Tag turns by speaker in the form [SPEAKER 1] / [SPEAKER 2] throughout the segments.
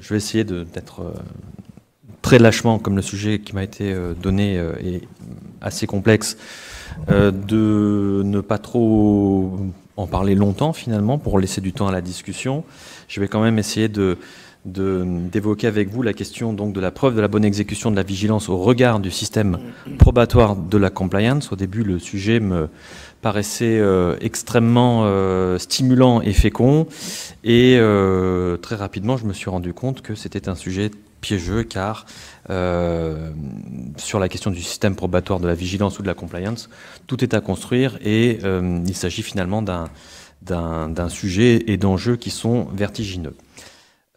[SPEAKER 1] je vais essayer d'être euh, très lâchement, comme le sujet qui m'a été euh, donné euh, est assez complexe, de ne pas trop en parler longtemps finalement pour laisser du temps à la discussion. Je vais quand même essayer de d'évoquer avec vous la question donc de la preuve de la bonne exécution de la vigilance au regard du système probatoire de la compliance. Au début, le sujet me paraissait euh, extrêmement euh, stimulant et fécond, et euh, très rapidement, je me suis rendu compte que c'était un sujet piégeux car sur la question du système probatoire de la vigilance ou de la compliance, tout est à construire et il s'agit finalement d'un sujet et d'enjeux qui sont vertigineux.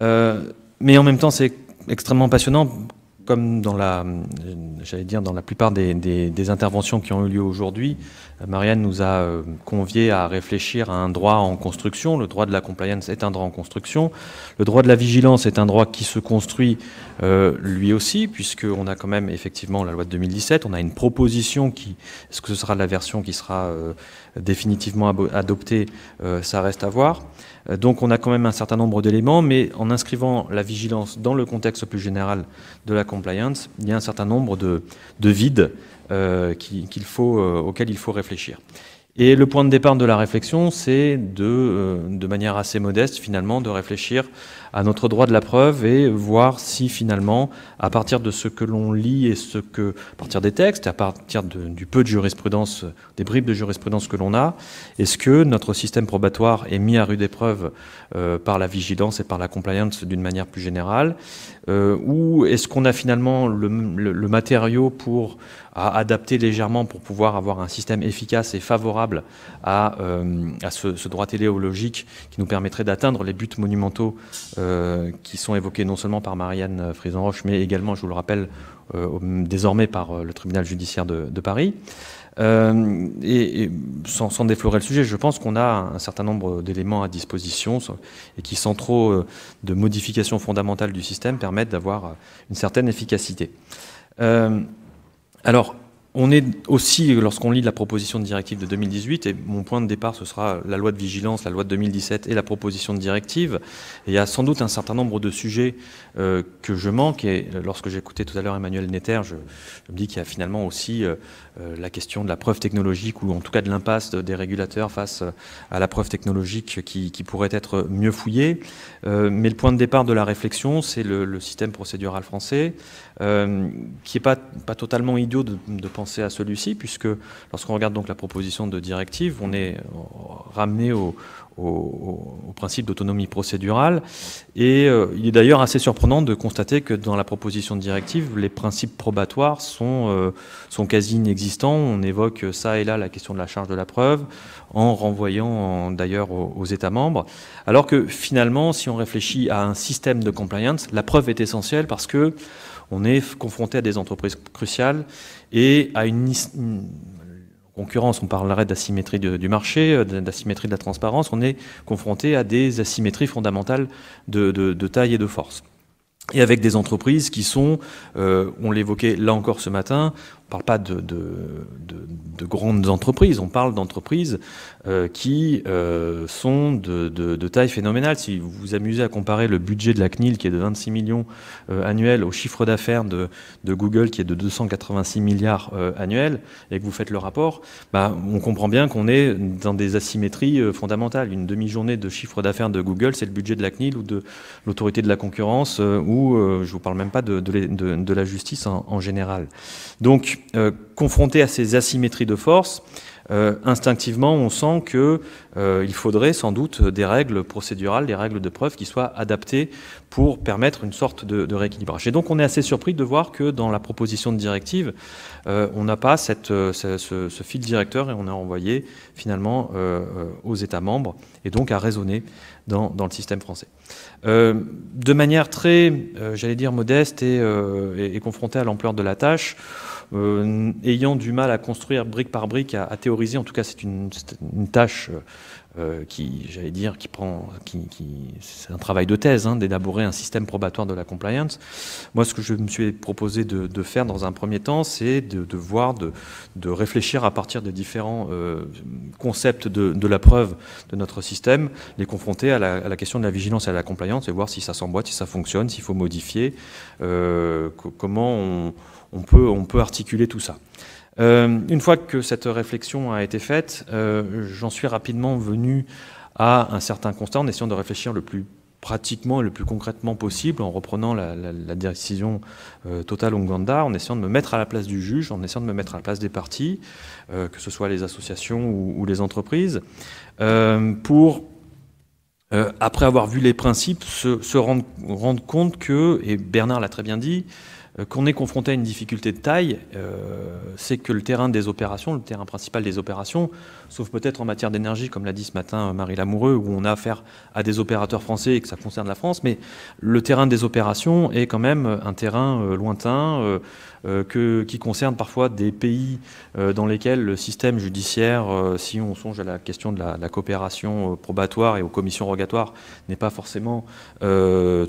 [SPEAKER 1] Euh, mais en même temps, c'est extrêmement passionnant, comme dans la, j'allais dire, dans la plupart des, interventions qui ont eu lieu aujourd'hui. Euh, Marianne nous a euh, conviés à réfléchir à un droit en construction. Le droit de la compliance est un droit en construction. Le droit de la vigilance est un droit qui se construit lui aussi, puisqu'on a quand même effectivement la loi de 2017. On a une proposition qui, est-ce que ce sera la version qui sera définitivement adopté, euh, ça reste à voir. Euh, donc on a quand même un certain nombre d'éléments, mais en inscrivant la vigilance dans le contexte plus général de la compliance, il y a un certain nombre de, vides euh, auxquels il faut réfléchir. Et le point de départ de la réflexion, c'est de, de manière assez modeste finalement, de réfléchir à notre droit de la preuve et voir si finalement, à partir de ce que l'on lit et ce que, à partir des textes, à partir du peu de jurisprudence, des bribes de jurisprudence que l'on a, est-ce que notre système probatoire est mis à rude épreuve euh, par la vigilance et par la compliance d'une manière plus générale, euh, ou est-ce qu'on a finalement le, matériau pour adapter légèrement pour pouvoir avoir un système efficace et favorable euh, à, ce, ce, droit téléologique qui nous permettrait d'atteindre les buts monumentaux euh, qui sont évoquées non seulement par Marianne euh, Frison-Roche, mais également, je vous le rappelle, euh, désormais par le tribunal judiciaire de, Paris. et, sans, sans, déflorer le sujet, je pense qu'on a un certain nombre d'éléments à disposition et qui, sans trop de modifications fondamentales du système, permettent d'avoir une certaine efficacité. alors, on est aussi, lorsqu'on lit la proposition de directive de 2018, et mon point de départ, ce sera la loi de vigilance, la loi de 2017 et la proposition de directive, il y a sans doute un certain nombre de sujets euh, que je manque, et euh, lorsque j'écoutais tout à l'heure Emmanuel Netter, je, me dis qu'il y a finalement aussi euh, la question de la preuve technologique, ou en tout cas de l'impasse des régulateurs face à la preuve technologique qui, pourrait être mieux fouillée. mais le point de départ de la réflexion, c'est le, système procédural français, qui n'est pas, totalement idiot de penser à celui-ci, puisque lorsqu'on regarde donc la proposition de directive, on est euh, ramené au, principe d'autonomie procédurale. Et euh, il est d'ailleurs assez surprenant de constater que dans la proposition de directive, les principes probatoires sont, euh, sont quasi inexistants. On évoque ça et là la question de la charge de la preuve, en renvoyant d'ailleurs aux, aux États membres. Alors que finalement, si on réfléchit à un système de compliance, la preuve est essentielle parce que on est confronté à des entreprises cruciales et à une, concurrence, on parlerait d'asymétrie du marché, euh, d'asymétrie de la transparence, on est confronté à des asymétries fondamentales de, taille et de force. Et avec des entreprises qui sont, euh, on l'évoquait là encore ce matin, on ne parle pas de de, grandes entreprises. On parle d'entreprises euh, qui euh, sont de, taille phénoménale. Si vous vous amusez à comparer le budget de la CNIL, qui est de 26 millions euh, annuels, au chiffre d'affaires de, Google, qui est de 286 milliards annuels, et que vous faites le rapport, bah, on comprend bien qu'on est dans des asymétries fondamentales. Une demi-journée de chiffre d'affaires de Google, c'est le budget de la CNIL ou de l'autorité de la concurrence, ou je vous parle même pas de, la justice en, en général. Donc, confronté à ces asymétries de force, euh, instinctivement, on sent qu'il euh, faudrait sans doute des règles procédurales, des règles de preuve qui soient adaptées pour permettre une sorte de, rééquilibrage. Et donc, on est assez surpris de voir que dans la proposition de directive, euh, on n'a pas ce, fil directeur et on a envoyé finalement aux États membres et donc à raisonner dans, le système français. de manière très, j'allais dire, modeste et confrontée à l'ampleur de la tâche, euh, ayant du mal à construire brique par brique, à, théoriser. En tout cas, c'est une, tâche euh, qui, j'allais dire, qui prend, qui, c'est un travail de thèse, hein, d'élaborer un système probatoire de la compliance. Moi, ce que je me suis proposé de, faire dans un premier temps, c'est de, voir, de, réfléchir à partir des différents euh, concepts de, la preuve de notre système, les confronter à la, question de la vigilance et à la compliance et voir si ça s'emboîte, si ça fonctionne, s'il faut modifier, comment on on peut, on peut articuler tout ça. Euh, une fois que cette réflexion a été faite, euh, j'en suis rapidement venu à un certain constat en essayant de réfléchir le plus pratiquement et le plus concrètement possible, en reprenant la, décision euh, totale Ouganda, en essayant de me mettre à la place du juge, en essayant de me mettre à la place des partis, que ce soit les associations ou, les entreprises, pour après avoir vu les principes, se, rendre, compte que, et Bernard l'a très bien dit, euh, qu'on est confronté à une difficulté de taille, euh, c'est que le terrain des opérations, le terrain principal des opérations, sauf peut-être en matière d'énergie, comme l'a dit ce matin euh, Marie Lamoureux, où on a affaire à des opérateurs français et que ça concerne la France, mais le terrain des opérations est quand même un terrain lointain, euh, qui concerne parfois des pays euh, dans lesquels le système judiciaire, euh, si on songe à la question de la, coopération probatoire et aux commissions rogatoires, n'est pas forcément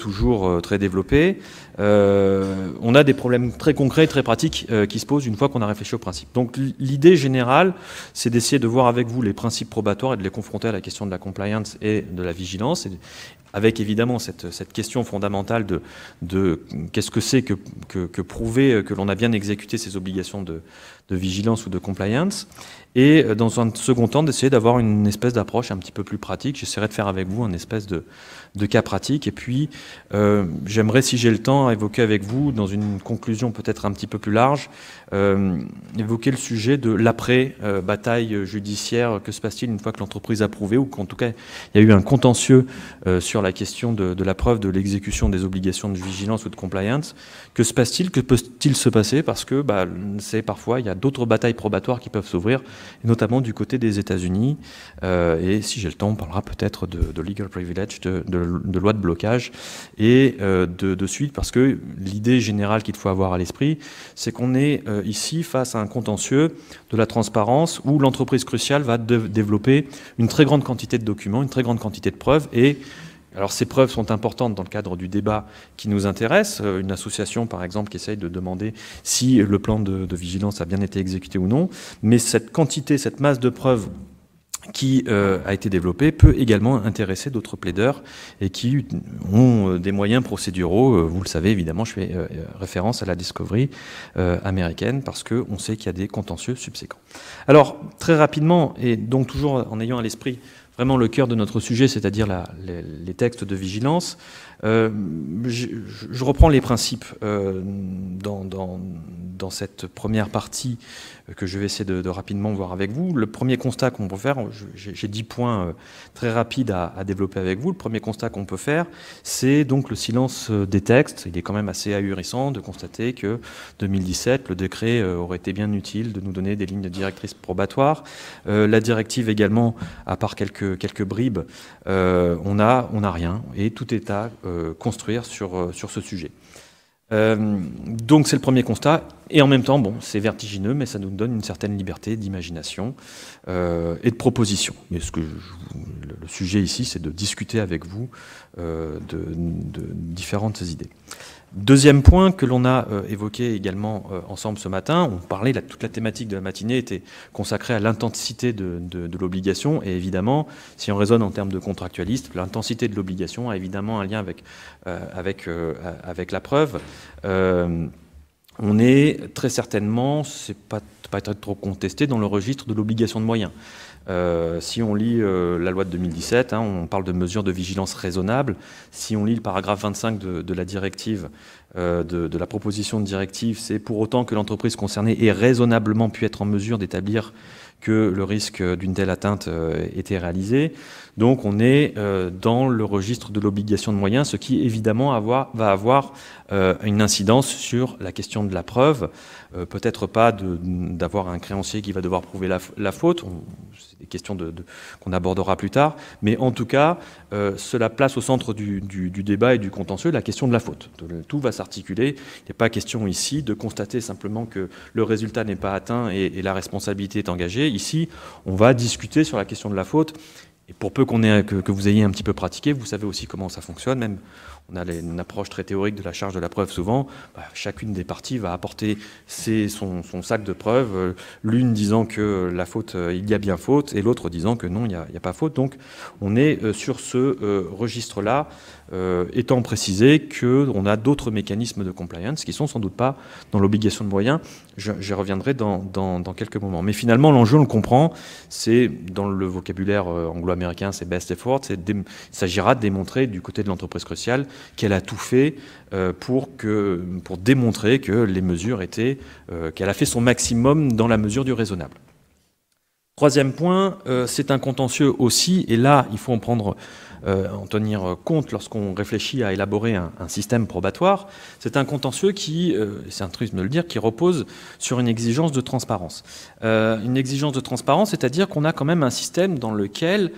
[SPEAKER 1] toujours très développé, on a des problèmes très concrets, très pratiques qui se posent une fois qu'on a réfléchi aux principes. Donc l'idée générale, c'est d'essayer de voir avec vous les principes probatoires et de les confronter à la question de la compliance et de la vigilance, avec évidemment cette, question fondamentale de, qu'est-ce que c'est que, que prouver que l'on on a bien exécuté ses obligations de, de vigilance ou de compliance. Et euh, dans un second temps, d'essayer d'avoir une espèce d'approche un petit peu plus pratique. J'essaierai de faire avec vous un espèce de, de, cas pratique. Et puis, euh, j'aimerais, si j'ai le temps, évoquer avec vous, dans une conclusion peut-être un petit peu plus large, euh, évoquer le sujet de l'après-bataille judiciaire. Que se passe-t-il une fois que l'entreprise a prouvé, ou qu'en tout cas, il y a eu un contentieux sur la question de, la preuve de l'exécution des obligations de vigilance ou de compliance Que se passe-t-il Que peut-il se passer Parce que, bah, c'est parfois, il y a d'autres batailles probatoires qui peuvent s'ouvrir, notamment du côté des États-Unis. Euh, et si j'ai le temps, on parlera peut-être de, legal privilege, de, loi de blocage et euh, de, suite, parce que l'idée générale qu'il faut avoir à l'esprit, c'est qu'on est, euh, ici face à un contentieux de la transparence où l'entreprise cruciale va développer une très grande quantité de documents, une très grande quantité de preuves et alors ces preuves sont importantes dans le cadre du débat qui nous intéresse. Euh, une association, par exemple, qui essaye de demander si le plan de, vigilance a bien été exécuté ou non. Mais cette quantité, cette masse de preuves qui euh, a été développée peut également intéresser d'autres plaideurs et qui ont euh, des moyens procéduraux. vous le savez évidemment, je fais référence à la discovery américaine parce qu'on sait qu'il y a des contentieux subséquents. Alors très rapidement, et donc toujours en ayant à l'esprit vraiment le cœur de notre sujet, c'est-à-dire les, textes de vigilance. Euh, je, reprends les principes euh, dans, cette première partie euh, que je vais essayer de, rapidement voir avec vous. Le premier constat qu'on peut faire, j'ai dix points très rapides à, développer avec vous. Le premier constat qu'on peut faire, c'est donc le silence des textes. Il est quand même assez ahurissant de constater que 2017, le décret aurait été bien utile de nous donner des lignes directrices probatoires. la directive également, à part quelques, quelques bribes, on n'a rien. Et tout État euh, construire sur, euh, sur ce sujet. Euh, donc c'est le premier constat. Et en même temps, bon, c'est vertigineux, mais ça nous donne une certaine liberté d'imagination et de proposition. Mais ce que le sujet ici, c'est de discuter avec vous de, différentes idées. Deuxième point que l'on a euh, évoqué également euh, ensemble ce matin, on parlait, toute la thématique de la matinée était consacrée à l'intensité de, l'obligation, et évidemment, si on raisonne en termes de contractualiste, l'intensité de l'obligation a évidemment un lien avec, euh, la preuve. on est très certainement, c'est pas, pas trop contesté, dans le registre de l'obligation de moyens. Euh, si on lit euh, la loi de 2017, hein, on parle de mesures de vigilance raisonnable. Si on lit le paragraphe 25 de, la directive, euh, de, la proposition de directive, c'est pour autant que l'entreprise concernée ait raisonnablement pu être en mesure d'établir que le risque d'une telle atteinte était réalisé. Donc on est dans le registre de l'obligation de moyens, ce qui évidemment va avoir une incidence sur la question de la preuve. Peut-être pas d'avoir un créancier qui va devoir prouver la faute, des questions de, qu'on abordera plus tard. Mais en tout cas, euh, cela place au centre du, débat et du contentieux la question de la faute. Tout va s'articuler. Il n'est pas question ici de constater simplement que le résultat n'est pas atteint et, la responsabilité est engagée. Ici, on va discuter sur la question de la faute. Et pour peu qu'on ait, que, que vous ayez un petit peu pratiqué, vous savez aussi comment ça fonctionne, même on a une approche très théorique de la charge de la preuve souvent, bah, chacune des parties va apporter son, sac de preuves, euh, l'une disant que euh, la faute, euh, il y a bien faute, et l'autre disant que non, il n'y a, pas faute. Donc on est sur ce registre-là euh, étant précisé qu'on a d'autres mécanismes de compliance qui sont sans doute pas dans l'obligation de moyens. J'y reviendrai dans, quelques moments. Mais finalement, l'enjeu, on le comprend, c'est dans le vocabulaire euh, anglo-américain, c'est best effort, il s'agira de démontrer du côté de l'entreprise cruciale qu'elle a tout fait euh, pour, que, pour démontrer que les mesures étaient, qu'elle a fait son maximum dans la mesure du raisonnable. Troisième point, c'est un contentieux aussi, et là, il faut en prendre euh, en tenir compte lorsqu'on réfléchit à élaborer un, système probatoire. C'est un contentieux qui, euh, c'est un truisme de le dire, qui repose sur une exigence de transparence. Euh, une exigence de transparence, c'est-à-dire qu'on a quand même un système dans lequel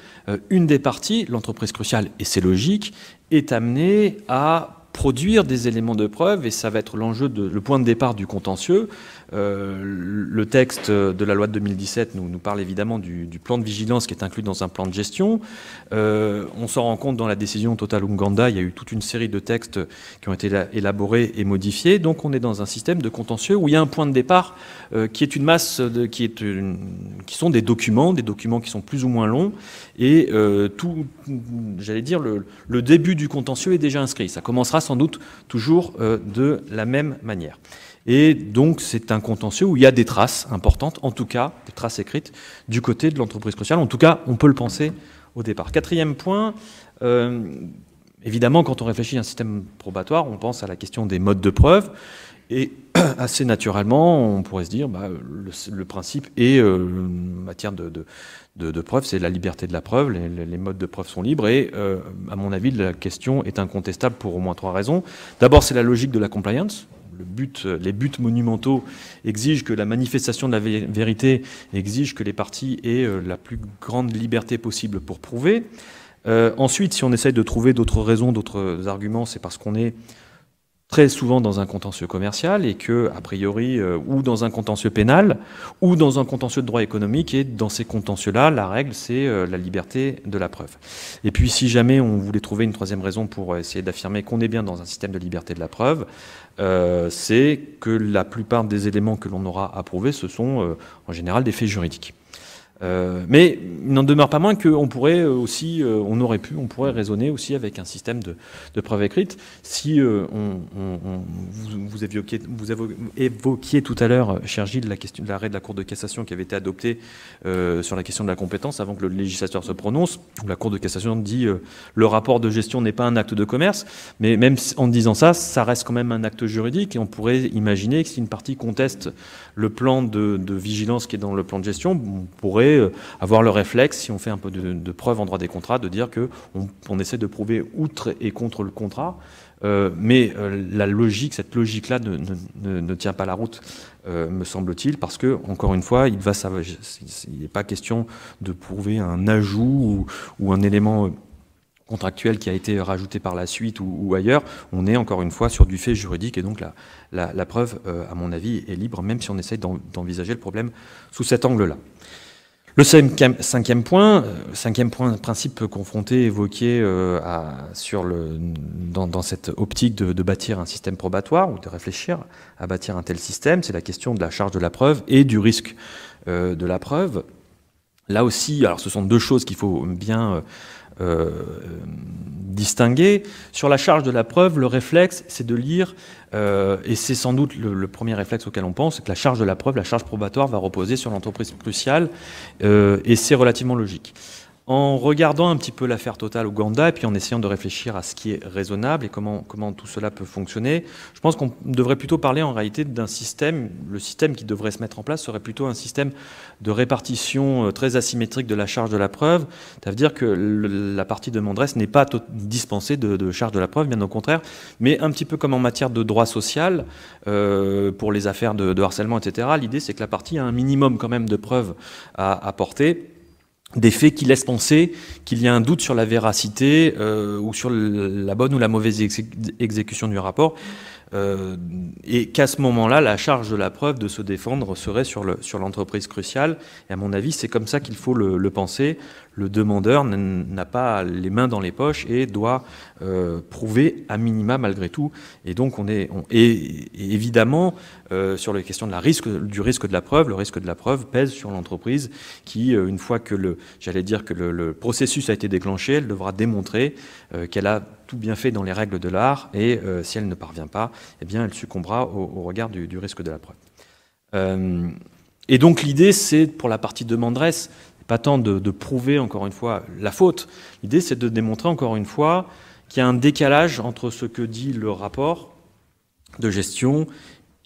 [SPEAKER 1] une des parties, l'entreprise cruciale, et c'est logique, est amenée à produire des éléments de preuve, et ça va être l'enjeu, le point de départ du contentieux, euh, le texte de la loi de 2017 nous, parle évidemment du, plan de vigilance qui est inclus dans un plan de gestion. Euh, on s'en rend compte dans la décision Total Uganda, il y a eu toute une série de textes qui ont été élaborés et modifiés. Donc on est dans un système de contentieux où il y a un point de départ euh, qui est une masse, de, qui, sont des documents, des documents qui sont plus ou moins longs. Et tout, j'allais dire, le, début du contentieux est déjà inscrit. Ça commencera sans doute toujours de la même manière. Et donc, c'est un contentieux où il y a des traces importantes, en tout cas, des traces écrites du côté de l'entreprise sociale. En tout cas, on peut le penser au départ. Quatrième point, euh, évidemment, quand on réfléchit à un système probatoire, on pense à la question des modes de preuve. Et assez naturellement, on pourrait se dire, bah, le, principe est, euh, matière de, preuve, c'est la liberté de la preuve, les, modes de preuve sont libres, et euh, à mon avis, la question est incontestable pour au moins trois raisons. D'abord, c'est la logique de la compliance, les buts monumentaux exigent que la manifestation de la vérité exige que les partis aient euh, la plus grande liberté possible pour prouver. Euh, ensuite, si on essaye de trouver d'autres raisons, d'autres arguments, c'est parce qu'on est très souvent dans un contentieux commercial et que, a priori, euh, ou dans un contentieux pénal, ou dans un contentieux de droit économique. Et dans ces contentieux-là, la règle, c'est euh, la liberté de la preuve. Et puis, si jamais on voulait trouver une troisième raison pour euh, essayer d'affirmer qu'on est bien dans un système de liberté de la preuve, c'est que la plupart des éléments que l'on aura à prouver, ce sont en général des faits juridiques. Euh, mais il n'en demeure pas moins qu'on pourrait euh, aussi, euh, on aurait pu, on pourrait raisonner aussi avec un système de, preuves preuve écrite. Si on, vous, vous, évoquiez, tout à l'heure, cher Gilles, la question, l'arrêt de la Cour de cassation qui avait été adopté sur la question de la compétence avant que le législateur se prononce, où la Cour de cassation dit le rapport de gestion n'est pas un acte de commerce, mais même en disant ça, ça reste quand même un acte juridique et on pourrait imaginer que si une partie conteste le plan de, de vigilance qui est dans le plan de gestion, on pourrait euh, avoir le réflexe, si on fait un peu de, preuve en droit des contrats, de dire qu'on on essaie de prouver outre et contre le contrat. Euh, mais euh, la logique, cette logique-là ne, tient pas la route, me semble-t-il, parce que, encore une fois, il n'est pas question de prouver un ajout ou, un élément contractuel qui a été rajouté par la suite ou, ailleurs. On est, encore une fois, sur du fait juridique, et donc la, la, preuve, à mon avis, est libre, même si on essaie d'envisager le problème sous cet angle-là. Le cinquième, point, euh, cinquième point, principe confronté, évoqué euh, à, sur le, dans, cette optique de, bâtir un système probatoire ou de réfléchir à bâtir un tel système, c'est la question de la charge de la preuve et du risque euh, de la preuve. Là aussi, alors ce sont deux choses qu'il faut bien euh, distinguer. Sur la charge de la preuve, le réflexe, c'est de lire, euh, et c'est sans doute le, premier réflexe auquel on pense, que la charge de la preuve, la charge probatoire va reposer sur l'entreprise cruciale, euh, et c'est relativement logique en regardant un petit peu l'affaire totale Ouganda et puis en essayant de réfléchir à ce qui est raisonnable et comment, comment tout cela peut fonctionner, je pense qu'on devrait plutôt parler en réalité d'un système, le système qui devrait se mettre en place serait plutôt un système de répartition euh, très asymétrique de la charge de la preuve, ça veut dire que la partie demanderesse n'est pas dispensée de, charge de la preuve, bien au contraire, mais un petit peu comme en matière de droit social, euh, pour les affaires de, de harcèlement, etc., l'idée c'est que la partie a un minimum quand même de preuves à apporter des faits qui laissent penser qu'il y a un doute sur la véracité euh, ou sur la bonne ou la mauvaise exécution du rapport. Euh, et qu'à ce moment-là, la charge de la preuve de se défendre serait sur l'entreprise cruciale. Et à mon avis, c'est comme ça qu'il faut le, penser. Le demandeur n'a pas les mains dans les poches et doit euh, prouver à minima malgré tout. Et donc, on est évidemment euh, sur les questions la risque, du risque de la preuve. Le risque de la preuve pèse sur l'entreprise qui, une fois que le, j'allais dire que le, processus a été déclenché, elle devra démontrer qu'elle a tout bien fait dans les règles de l'art, et euh, si elle ne parvient pas, eh bien, elle succombera au, regard du, risque de la preuve. Euh, et donc l'idée, c'est pour la partie de demanderesse, pas tant de, prouver encore une fois la faute, l'idée c'est de démontrer encore une fois qu'il y a un décalage entre ce que dit le rapport de gestion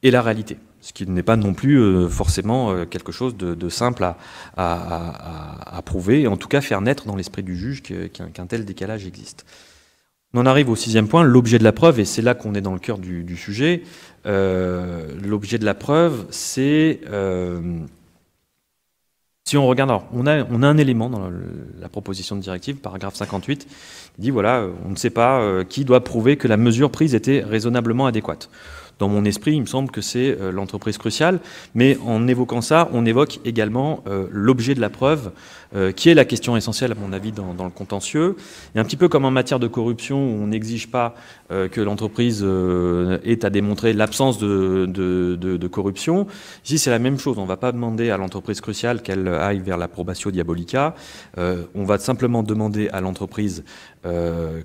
[SPEAKER 1] et la réalité. Ce qui n'est pas non plus euh, forcément quelque chose de, simple à, prouver, et en tout cas faire naître dans l'esprit du juge qu'un tel décalage existe. On arrive au sixième point, l'objet de la preuve, et c'est là qu'on est dans le cœur du, sujet. Euh, l'objet de la preuve, c'est... Euh, si on regarde, alors, on, a, un élément dans la proposition de directive, paragraphe 58, qui dit, voilà, on ne sait pas euh, qui doit prouver que la mesure prise était raisonnablement adéquate dans mon esprit, il me semble que c'est euh, l'entreprise cruciale. Mais en évoquant ça, on évoque également euh, l'objet de la preuve, euh, qui est la question essentielle, à mon avis, dans, le contentieux. Et un petit peu comme en matière de corruption, où on n'exige pas que l'entreprise ait à démontrer l'absence de, de, corruption, ici c'est la même chose. On ne va pas demander à l'entreprise cruciale qu'elle aille vers la probatio diabolica. on va simplement demander à l'entreprise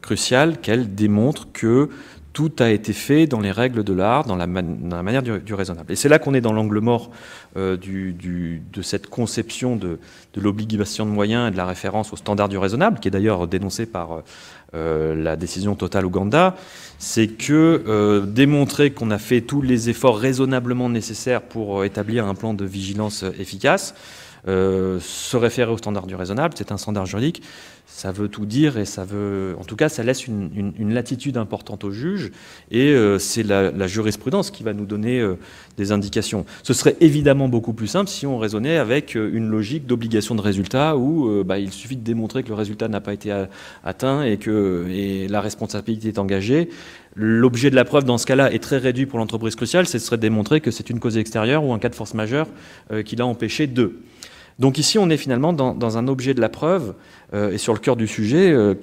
[SPEAKER 1] cruciale qu'elle démontre que tout a été fait dans les règles de l'art, dans, la manière du, raisonnable. Et c'est là qu'on est dans l'angle mort euh, de cette conception de, l'obligation de moyens et de la référence au standard du raisonnable, qui est d'ailleurs dénoncé par euh, la décision totale Ouganda. C'est que euh, démontrer qu'on a fait tous les efforts raisonnablement nécessaires pour établir un plan de vigilance efficace, se référer au standard du raisonnable, c'est un standard juridique, ça veut tout dire et ça veut, en tout cas, ça laisse une, latitude importante au juge et euh, c'est la, jurisprudence qui va nous donner euh, des indications. Ce serait évidemment beaucoup plus simple si on raisonnait avec euh, une logique d'obligation de résultat où bah, il suffit de démontrer que le résultat n'a pas été atteint et que la responsabilité est engagée. L'objet de la preuve dans ce cas-là est très réduit pour l'entreprise cruciale, ce serait de démontrer que c'est une cause extérieure ou un cas de force majeure qui l'a empêché d'eux. Donc ici, on est finalement dans, un objet de la preuve euh, et sur le cœur du sujet. Euh,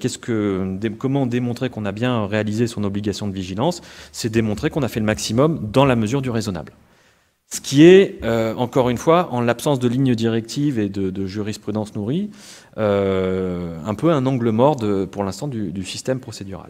[SPEAKER 1] comment démontrer qu'on a bien réalisé son obligation de vigilance C'est démontrer qu'on a fait le maximum dans la mesure du raisonnable. Ce qui est, euh, encore une fois, en l'absence de lignes directives et de, jurisprudence nourrie, un peu un angle mort pour l'instant du système procédural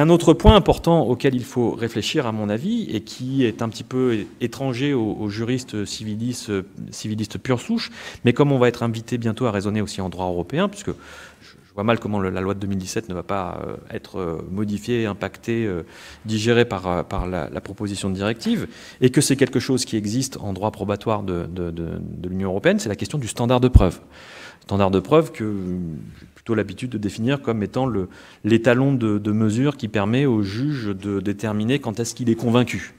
[SPEAKER 1] un autre point important auquel il faut réfléchir, à mon avis, et qui est un petit peu étranger aux, juristes civilistes, civilistes pure souche, mais comme on va être invité bientôt à raisonner aussi en droit européen, puisque je vois mal comment la loi de 2017 ne va pas euh, être euh, modifiée, impactée, euh, digérée par, la, proposition de directive, et que c'est quelque chose qui existe en droit probatoire de l'Union européenne, c'est la question du standard de preuve standard de preuve que j'ai plutôt l'habitude de définir comme étant l'étalon de, de, mesure qui permet au juge de déterminer quand est-ce qu'il est convaincu.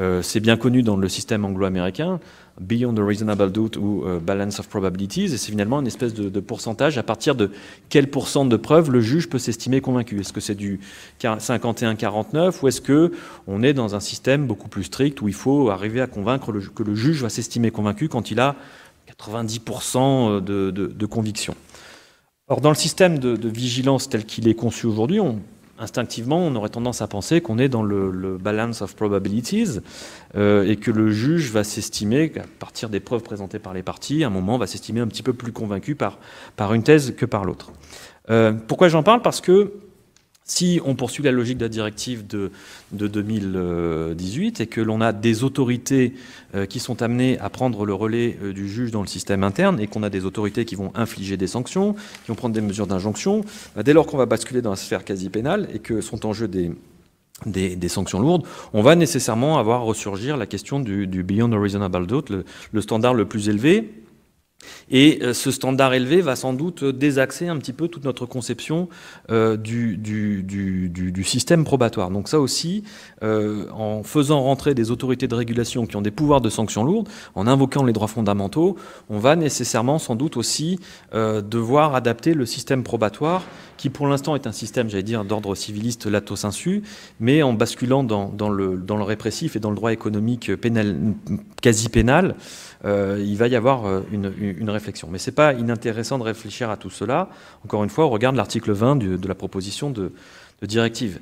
[SPEAKER 1] Euh, c'est bien connu dans le système anglo-américain, Beyond a Reasonable Doubt ou Balance of Probabilities, et c'est finalement une espèce de, pourcentage à partir de quel pourcent de preuves le juge peut s'estimer convaincu. Est-ce que c'est du 51-49 ou est-ce que on est dans un système beaucoup plus strict où il faut arriver à convaincre que le juge va s'estimer convaincu quand il a 90% euh, de, conviction. Or, dans le système de, vigilance tel qu'il est conçu aujourd'hui, instinctivement, on aurait tendance à penser qu'on est dans le, balance of probabilities euh, et que le juge va s'estimer, à partir des preuves présentées par les parties, à un moment, va s'estimer un petit peu plus convaincu par, par une thèse que par l'autre. Euh, pourquoi j'en parle Parce que si on poursuit la logique de la directive de, 2018 et que l'on a des autorités euh, qui sont amenées à prendre le relais euh, du juge dans le système interne et qu'on a des autorités qui vont infliger des sanctions, qui vont prendre des mesures d'injonction, euh, dès lors qu'on va basculer dans la sphère quasi pénale et que sont en jeu des, sanctions lourdes, on va nécessairement avoir ressurgir la question du, Beyond a Reasonable Doubt, le standard le plus élevé, et euh, ce standard élevé va sans doute désaxer un petit peu toute notre conception euh, du, du, système probatoire. Donc ça aussi, euh, en faisant rentrer des autorités de régulation qui ont des pouvoirs de sanctions lourdes, en invoquant les droits fondamentaux, on va nécessairement sans doute aussi devoir adapter le système probatoire, qui pour l'instant est un système, j'allais dire, d'ordre civiliste lato sensu, mais en basculant dans, le, dans, le, répressif et dans le droit économique pénal, quasi pénal, il va y avoir une une réflexion. Mais ce n'est pas inintéressant de réfléchir à tout cela. Encore une fois, on regarde l'article 20 de la proposition de, directive.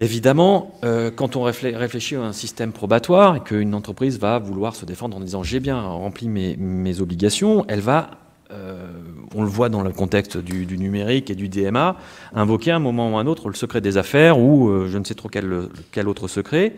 [SPEAKER 1] Évidemment, euh, quand on réfléchit à un système probatoire et qu'une entreprise va vouloir se défendre en disant j'ai bien rempli mes, mes obligations, elle va euh, on le voit dans le contexte du, numérique et du DMA, invoquer à un moment ou à un autre le secret des affaires ou euh, je ne sais trop quel, quel autre secret.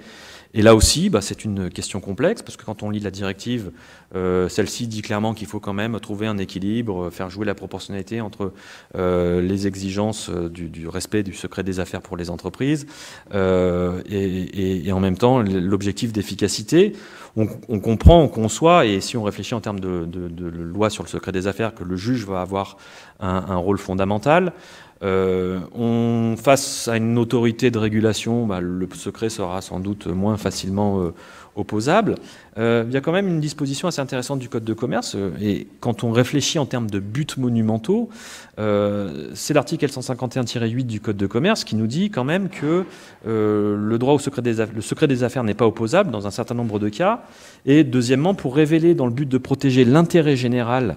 [SPEAKER 1] Et là aussi, bah, c'est une question complexe, parce que quand on lit la directive, euh, celle-ci dit clairement qu'il faut quand même trouver un équilibre, euh, faire jouer la proportionnalité entre euh, les exigences du, respect du secret des affaires pour les entreprises et, en même temps l'objectif d'efficacité. On, comprend, on conçoit, et si on réfléchit en termes de, loi sur le secret des affaires, que le juge va avoir un, un rôle fondamental. Euh, on, face à une autorité de régulation, bah, le secret sera sans doute moins facilement euh, opposable. Euh, il y a quand même une disposition assez intéressante du Code de commerce, et quand on réfléchit en termes de buts monumentaux, c'est l'article 151 8 du Code de commerce qui nous dit quand même que le droit au secret le secret des affaires n'est pas opposable dans un certain nombre de cas, et deuxièmement, pour révéler dans le but de protéger l'intérêt général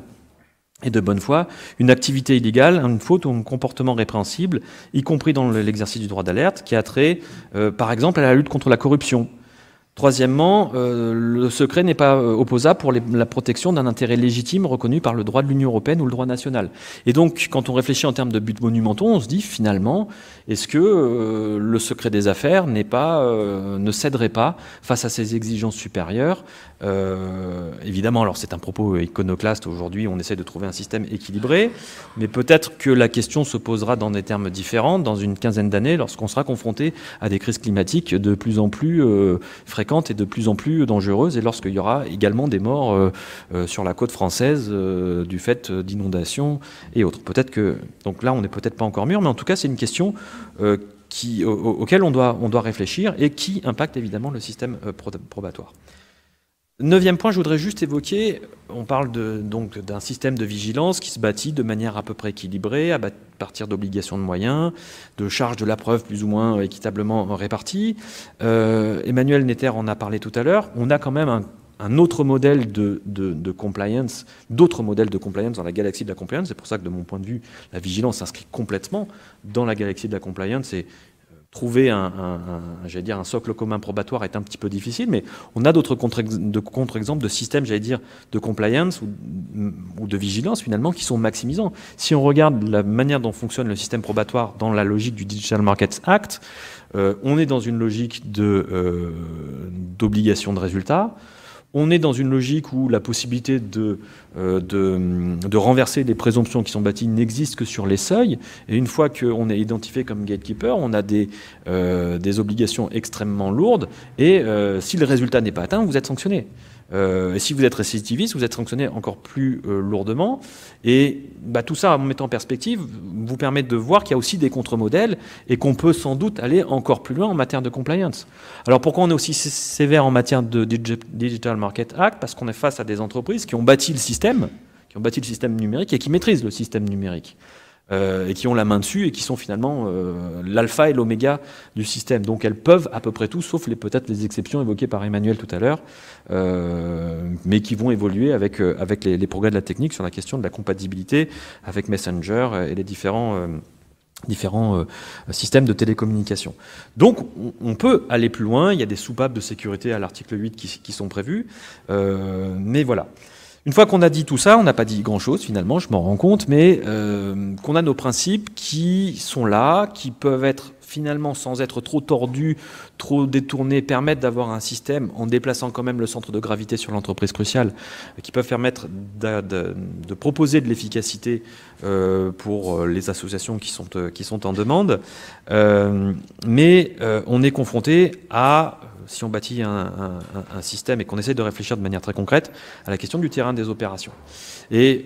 [SPEAKER 1] et de bonne foi, une activité illégale, une faute ou un comportement répréhensible, y compris dans l'exercice du droit d'alerte, qui a trait, euh, par exemple, à la lutte contre la corruption. Troisièmement, euh, le secret n'est pas euh, opposable pour la protection d'un intérêt légitime reconnu par le droit de l'Union européenne ou le droit national. Et donc, quand on réfléchit en termes de buts monumentaux, on se dit finalement, est-ce que euh, le secret des affaires n'est pas, ne céderait pas face à ces exigences supérieures Évidemment, alors c'est un propos iconoclaste. Aujourd'hui, on essaie de trouver un système équilibré, mais peut-être que la question se posera dans des termes différents dans une quinzaine d'années, lorsqu'on sera confronté à des crises climatiques de plus en plus fréquentes et de plus en plus dangereuse, et lorsqu'il y aura également des morts euh, euh, sur la côte française euh, du fait d'inondations et autres. Peut-être que donc là, on n'est peut-être pas encore mûr, mais en tout cas, c'est une question qui, auquel on doit réfléchir et qui impacte évidemment le système probatoire. Neuvième point, je voudrais juste évoquer, on parle donc d'un système de vigilance qui se bâtit de manière à peu près équilibrée, à partir d'obligations de moyens, de charges de la preuve plus ou moins équitablement réparties. Euh, Emmanuel Netter en a parlé tout à l'heure. On a quand même un, autre modèle de, compliance, d'autres modèles de compliance dans la galaxie de la compliance. C'est pour ça que de mon point de vue, la vigilance s'inscrit complètement dans la galaxie de la compliance et trouver un, un, dire, un socle commun probatoire est un petit peu difficile, mais on a d'autres contre-exemples de systèmes, j'allais dire, de compliance mm, ou, de vigilance finalement qui sont maximisants. Si on regarde la manière dont fonctionne le système probatoire dans la logique du Digital Markets Act, euh, on est dans une logique euh, d'obligation de, euh, de résultat on est dans une logique où la possibilité euh, de, de, renverser des présomptions qui sont bâties n'existe que sur les seuils. Et une fois qu'on est identifié comme gatekeeper, on a des, euh, des obligations extrêmement lourdes. Et euh, si le résultat n'est pas atteint, vous êtes sanctionné. Euh, si vous êtes récidiviste, vous êtes sanctionné encore plus euh, lourdement. Et bah, tout ça, en mettant en perspective, vous permet de voir qu'il y a aussi des contre-modèles et qu'on peut sans doute aller encore plus loin en matière de compliance. Alors pourquoi on est aussi sévère en matière de Digital Market Act Parce qu'on est face à des entreprises qui ont bâti le système, qui ont bâti le système numérique et qui maîtrisent le système numérique. Euh, et qui ont la main dessus et qui sont finalement euh, l'alpha et l'oméga du système. Donc elles peuvent à peu près tout, sauf les peut-être les exceptions évoquées par Emmanuel tout à l'heure, euh, mais qui vont évoluer avec, avec les, progrès de la technique sur la question de la compatibilité avec Messenger et les différents différents systèmes de télécommunication. Donc on, peut aller plus loin, il y a des soupapes de sécurité à l'article 8 qui, sont prévues, mais voilà. Une fois qu'on a dit tout ça, on n'a pas dit grand-chose finalement, je m'en rends compte, mais euh, qu'on a nos principes qui sont là, qui peuvent être finalement, sans être trop tordu, trop détourné, permettent d'avoir un système, en déplaçant quand même le centre de gravité sur l'entreprise cruciale, qui peuvent permettre de, proposer de l'efficacité euh, pour euh, les associations qui sont, euh, qui sont en demande. mais on est confronté à, si on bâtit un, un système et qu'on essaie de réfléchir de manière très concrète, à la question du terrain des opérations. Et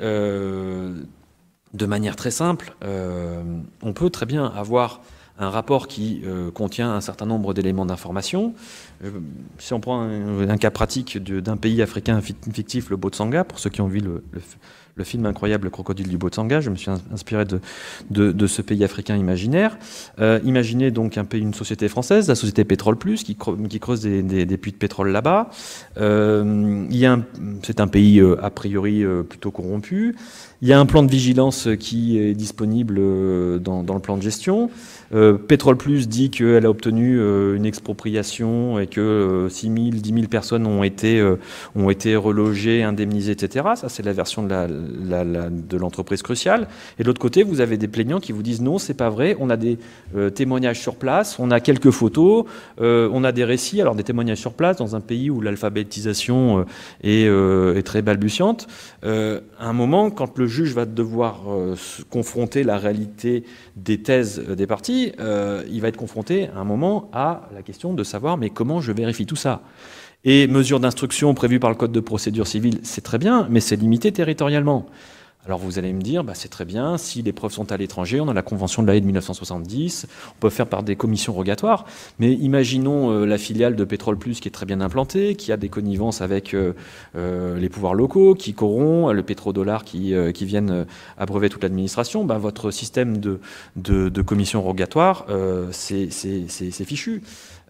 [SPEAKER 1] de manière très simple, on peut très bien avoir un rapport qui euh, contient un certain nombre d'éléments d'information. Euh, si on prend un, cas pratique d'un pays africain fictif, le Botsanga, pour ceux qui ont vu le, film incroyable crocodile du Botsanga, je me suis inspiré de, de, ce pays africain imaginaire. Euh, imaginez donc un pays, une société française, la société Pétrole Plus, qui, qui creuse des, puits de pétrole là-bas. C'est un pays a priori plutôt corrompu. Il y a un plan de vigilance qui est disponible dans, dans le plan de gestion. Euh, Pétrole Plus dit qu'elle a obtenu euh, une expropriation et que 6 000, 10 000 personnes ont été, euh, ont été relogées, indemnisées, etc. Ça, c'est la version de l'entreprise cruciale. Et de l'autre côté, vous avez des plaignants qui vous disent non, c'est pas vrai. On a des témoignages sur place, on a quelques photos, on a des récits. Alors, des témoignages sur place dans un pays où l'alphabétisation est, très balbutiante. à un moment, quand le juge va devoir se confronter la réalité des thèses des parties, euh, il va être confronté à un moment à la question de savoir mais comment je vérifie tout ça Et mesures d'instruction prévues par le Code de procédure civile, c'est très bien, mais c'est limité territorialement. Alors vous allez me dire, bah, c'est très bien, si les preuves sont à l'étranger, on a la Convention de l'année de 1970, on peut faire par des commissions rogatoires, mais imaginons euh, la filiale de Pétrole Plus qui est très bien implantée, qui a des connivences avec euh, euh, les pouvoirs locaux, qui corrompt, le pétrodollar qui, qui viennent abreuver toute l'administration, bah, votre système de, commissions rogatoires, c'est fichu.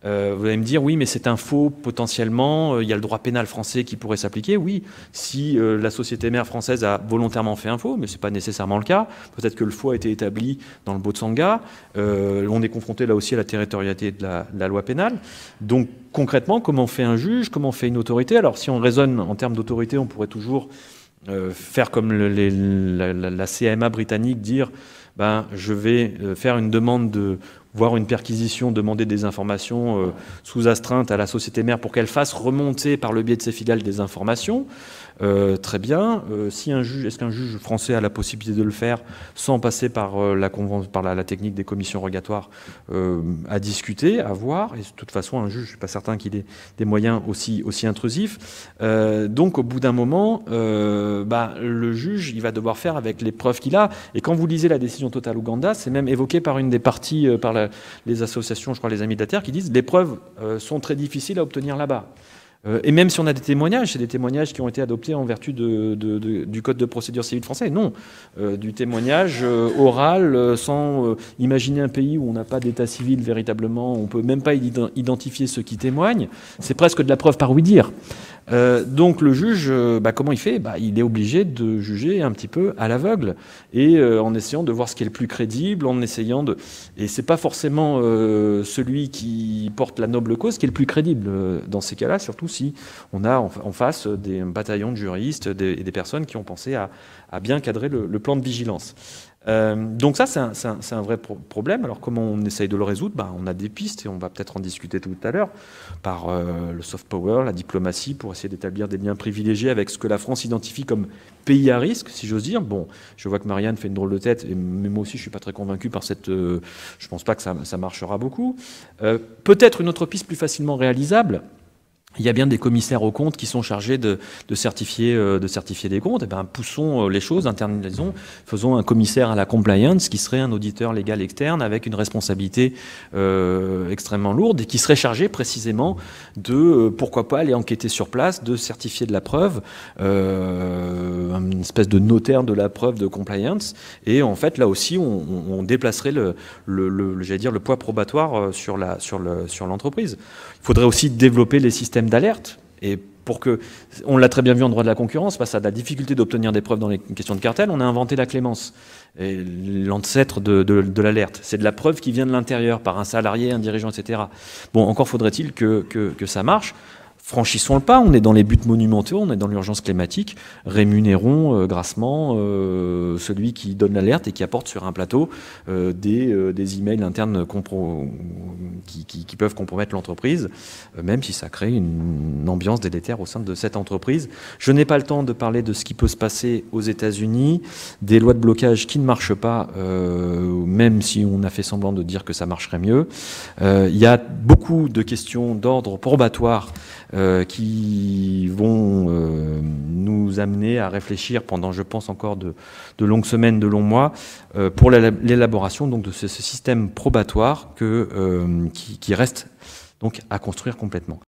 [SPEAKER 1] Euh, vous allez me dire, oui, mais c'est un faux potentiellement, euh, il y a le droit pénal français qui pourrait s'appliquer. Oui, si euh, la société mère française a volontairement fait un faux, mais ce n'est pas nécessairement le cas, peut-être que le faux a été établi dans le Botsanga, on est confronté là aussi à la territorialité de la, loi pénale. Donc concrètement, comment fait un juge, comment fait une autorité Alors si on raisonne en termes d'autorité, on pourrait toujours faire comme la, la, CMA britannique, dire, ben, je vais faire une demande de voir une perquisition, demander des informations euh, sous astreinte à la société mère pour qu'elle fasse remonter par le biais de ses filiales des informations. Euh, très bien. Euh, si un juge, est-ce qu'un juge français a la possibilité de le faire sans passer par euh, la par la, technique des commissions rogatoires à discuter, à voir. Et de toute façon, un juge, je suis pas certain qu'il ait des moyens aussi aussi intrusifs. donc, au bout d'un moment, bah, le juge, il va devoir faire avec les preuves qu'il a. Et quand vous lisez la décision totale Ouganda, c'est même évoqué par une des parties, par les associations, je crois, les Amis de qui disent les preuves sont très difficiles à obtenir là-bas. Euh, et même si on a des témoignages, c'est des témoignages qui ont été adoptés en vertu du Code de procédure civile français. Non, euh, du témoignage euh, oral, sans imaginer un pays où on n'a pas d'état civil véritablement, on ne peut même pas identifier ceux qui témoignent, c'est presque de la preuve par oui-dire. Euh, donc le juge, euh, bah, comment il fait bah, Il est obligé de juger un petit peu à l'aveugle et euh, en essayant de voir ce qui est le plus crédible, en essayant de. Et c'est pas forcément celui qui porte la noble cause qui est le plus crédible dans ces cas-là, surtout si on a en, face des bataillons de juristes et des personnes qui ont pensé à, bien cadrer le plan de vigilance. Euh, donc ça, c'est un, vrai problème. Alors comment on essaye de le résoudre bah, On a des pistes et on va peut-être en discuter tout à l'heure par euh, le soft power, la diplomatie, pour essayer d'établir des liens privilégiés avec ce que la France identifie comme pays à risque, si j'ose dire. Bon, je vois que Marianne fait une drôle de tête, et mais moi aussi, je ne suis pas très convaincu par cette... Euh, je ne pense pas que ça, ça marchera beaucoup. peut-être une autre piste plus facilement réalisable, il y a bien des commissaires aux comptes qui sont chargés de, certifier, euh, de certifier des comptes. Et eh bien poussons euh, les choses, internalisons, faisons un commissaire à la compliance qui serait un auditeur légal externe avec une responsabilité euh, extrêmement lourde et qui serait chargé précisément de, pourquoi pas, aller enquêter sur place, de certifier de la preuve, une espèce de notaire de la preuve de compliance. Et en fait, là aussi, on, déplacerait le, le, dire, le poids probatoire sur l'entreprise. Sur sur Il faudrait aussi développer les systèmes d'alerte. Et pour que, on l'a très bien vu en droit de la concurrence, face à la difficulté d'obtenir des preuves dans les questions de cartel, on a inventé la clémence, l'ancêtre de, l'alerte. C'est de la preuve qui vient de l'intérieur, par un salarié, un dirigeant, etc. Bon, encore faudrait-il que, que ça marche franchissons le pas, on est dans les buts monumentaux, on est dans l'urgence climatique, rémunérons euh, grassement euh, celui qui donne l'alerte et qui apporte sur un plateau euh, des, des, emails internes qui, qui, peuvent compromettre l'entreprise, même si ça crée une, ambiance délétère au sein de cette entreprise. Je n'ai pas le temps de parler de ce qui peut se passer aux États-Unis, des lois de blocage qui ne marchent pas, même si on a fait semblant de dire que ça marcherait mieux. Il y a beaucoup de questions d'ordre probatoire euh, qui vont euh, nous amener à réfléchir pendant, je pense, encore de, longues semaines, de longs mois, euh, pour l'élaboration donc de ce, système probatoire que, qui, qui reste donc à construire complètement.